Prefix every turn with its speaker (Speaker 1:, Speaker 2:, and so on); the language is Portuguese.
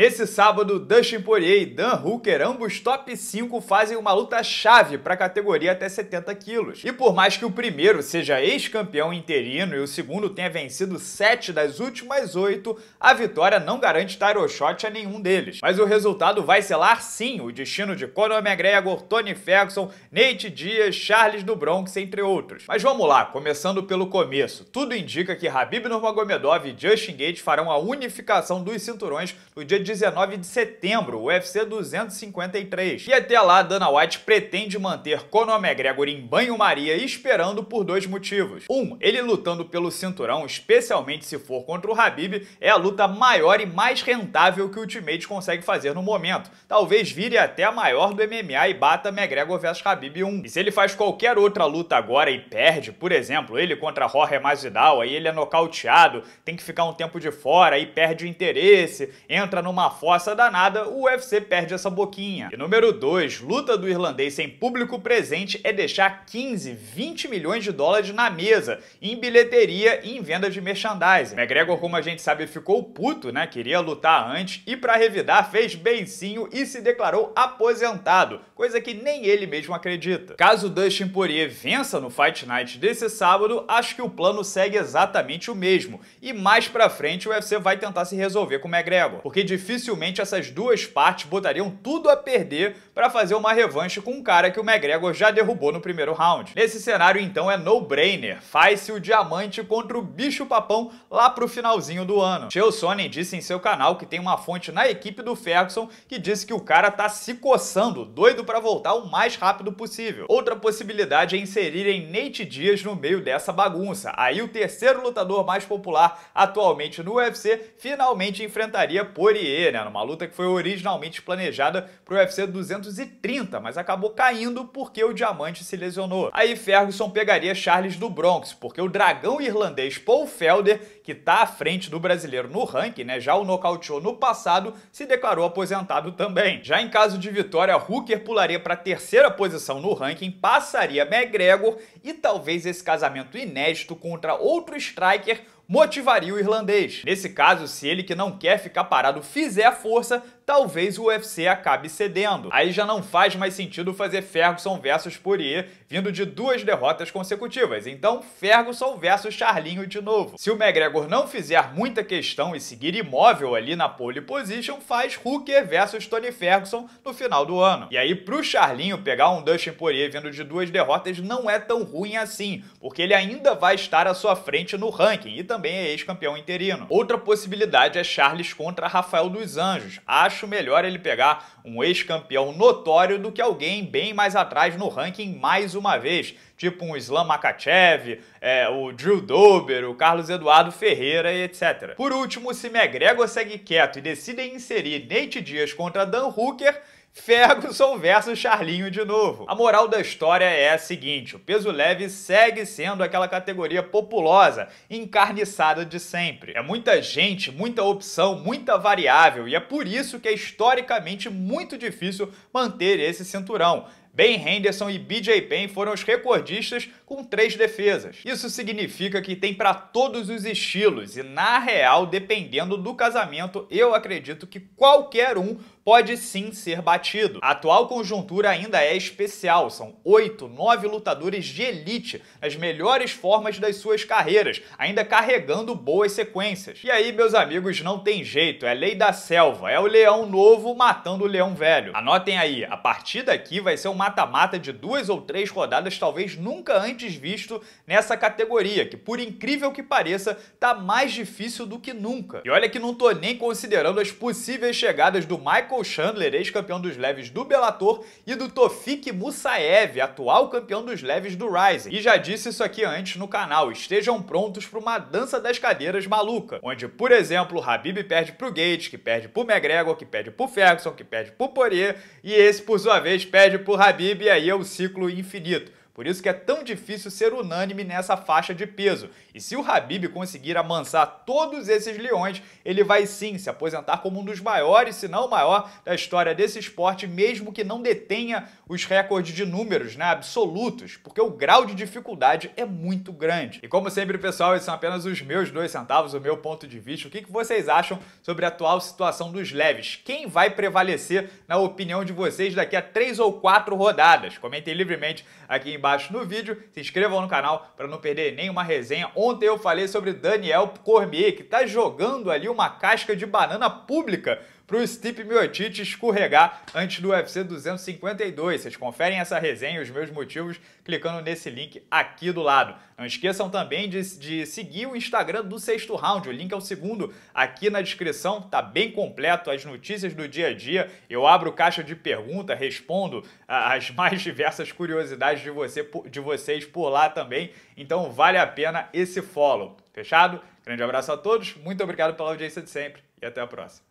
Speaker 1: Nesse sábado, Dustin Poirier e Dan Hooker, ambos top 5, fazem uma luta chave para a categoria até 70 quilos. E por mais que o primeiro seja ex-campeão interino e o segundo tenha vencido 7 das últimas 8, a vitória não garante title shot a nenhum deles. Mas o resultado vai selar sim o destino de Conor McGregor, Tony Ferguson, Nate Diaz, Charles do Bronx, entre outros. Mas vamos lá, começando pelo começo. Tudo indica que Habib Nurmagomedov e Justin Gates farão a unificação dos cinturões no dia de 19 de setembro, UFC 253. E até lá, Dana White pretende manter Conor McGregor em banho-maria esperando por dois motivos. Um, ele lutando pelo cinturão, especialmente se for contra o Habib, é a luta maior e mais rentável que o Ultimate consegue fazer no momento. Talvez vire até a maior do MMA e bata McGregor vs Habib 1. E se ele faz qualquer outra luta agora e perde, por exemplo, ele contra Jorge Masvidal, aí ele é nocauteado, tem que ficar um tempo de fora, aí perde o interesse, entra numa uma força danada, o UFC perde essa boquinha. E número 2, luta do irlandês sem público presente é deixar 15, 20 milhões de dólares na mesa, em bilheteria e em venda de merchandising. McGregor, como a gente sabe, ficou puto, né? Queria lutar antes e para revidar fez beicinho e se declarou aposentado, coisa que nem ele mesmo acredita. Caso Dustin Poirier vença no Fight Night desse sábado, acho que o plano segue exatamente o mesmo. E mais para frente o UFC vai tentar se resolver com o McGregor, porque difícil dificilmente essas duas partes botariam tudo a perder para fazer uma revanche com um cara que o McGregor já derrubou no primeiro round. Nesse cenário, então, é no-brainer. Faz-se o diamante contra o bicho-papão lá pro finalzinho do ano. Chael Sonnen disse em seu canal que tem uma fonte na equipe do Ferguson que disse que o cara tá se coçando, doido para voltar o mais rápido possível. Outra possibilidade é inserirem Nate Diaz no meio dessa bagunça. Aí o terceiro lutador mais popular atualmente no UFC finalmente enfrentaria Poirier Poirier, né, numa luta que foi originalmente planejada para o UFC 230, mas acabou caindo porque o diamante se lesionou. Aí Ferguson pegaria Charles do Bronx, porque o dragão irlandês Paul Felder, que está à frente do brasileiro no ranking, né, já o nocauteou no passado, se declarou aposentado também. Já em caso de vitória, Hooker pularia para a terceira posição no ranking, passaria McGregor e talvez esse casamento inédito contra outro striker motivaria o irlandês. Nesse caso, se ele que não quer ficar parado fizer a força, talvez o UFC acabe cedendo. Aí já não faz mais sentido fazer Ferguson versus Poirier vindo de duas derrotas consecutivas. Então, Ferguson versus Charlinho de novo. Se o McGregor não fizer muita questão e seguir imóvel ali na pole position, faz Hooker versus Tony Ferguson no final do ano. E aí, pro Charlinho pegar um Dustin Poirier vindo de duas derrotas não é tão ruim assim, porque ele ainda vai estar à sua frente no ranking e também é ex-campeão interino. Outra possibilidade é Charles contra Rafael dos Anjos. Acho acho melhor ele pegar um ex-campeão notório do que alguém bem mais atrás no ranking mais uma vez, tipo um Islam Makachev, é, o Drew Dober, o Carlos Eduardo Ferreira etc. Por último, se McGregor segue quieto e decide inserir Nate Dias contra Dan Hooker, Ferguson versus Charlinho de novo. A moral da história é a seguinte: o peso leve segue sendo aquela categoria populosa, encarniçada de sempre. É muita gente, muita opção, muita variável e é por isso que é historicamente muito difícil manter esse cinturão. Ben Henderson e BJ Penn foram os recordistas com três defesas. Isso significa que tem para todos os estilos e, na real, dependendo do casamento, eu acredito que qualquer um pode sim ser batido. A atual conjuntura ainda é especial, são oito, nove lutadores de elite, nas melhores formas das suas carreiras, ainda carregando boas sequências. E aí, meus amigos, não tem jeito, é lei da selva, é o leão novo matando o leão velho. Anotem aí, a partir daqui vai ser uma mata-mata de duas ou três rodadas talvez nunca antes visto nessa categoria, que por incrível que pareça, tá mais difícil do que nunca. E olha que não tô nem considerando as possíveis chegadas do Michael Chandler, ex-campeão dos leves do Bellator, e do Tofik Musaev, atual campeão dos leves do Rising. E já disse isso aqui antes no canal, estejam prontos para uma dança das cadeiras maluca, onde, por exemplo, Habib perde pro Gates, que perde pro McGregor, que perde pro Ferguson, que perde pro Poirier, e esse, por sua vez, perde pro Habib Habib e aí é o ciclo infinito. Por isso que é tão difícil ser unânime nessa faixa de peso. E se o Habib conseguir amansar todos esses leões, ele vai sim se aposentar como um dos maiores, se não o maior, da história desse esporte, mesmo que não detenha os recordes de números né, absolutos, porque o grau de dificuldade é muito grande. E como sempre, pessoal, esses são apenas os meus dois centavos, o meu ponto de vista. O que vocês acham sobre a atual situação dos leves? Quem vai prevalecer, na opinião de vocês, daqui a três ou quatro rodadas? Comentem livremente aqui em embaixo no vídeo, se inscrevam no canal para não perder nenhuma resenha. Ontem eu falei sobre Daniel Cormier, que está jogando ali uma casca de banana pública para o Stipe Miocic escorregar antes do UFC 252. Vocês conferem essa resenha e os meus motivos clicando nesse link aqui do lado. Não esqueçam também de, de seguir o Instagram do Sexto Round, o link é o segundo aqui na descrição, tá bem completo as notícias do dia a dia. Eu abro caixa de pergunta, respondo as mais diversas curiosidades de, você, de vocês por lá também. Então vale a pena esse follow. Fechado? Grande abraço a todos, muito obrigado pela audiência de sempre e até a próxima.